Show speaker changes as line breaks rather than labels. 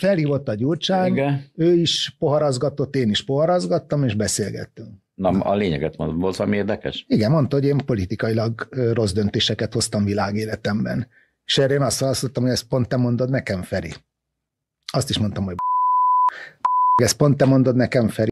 Felhívott a Gyurcsány, Igen. ő is poharazgatott, én is poharazgattam, és beszélgettünk.
Na, a lényeget mondod, volt valami érdekes?
Igen, mondta, hogy én politikailag rossz döntéseket hoztam világéletemben. És erre én azt választottam, hogy ezt pont te mondod nekem, Feri. Azt is mondtam, hogy ezt pont te mondod nekem, Feri.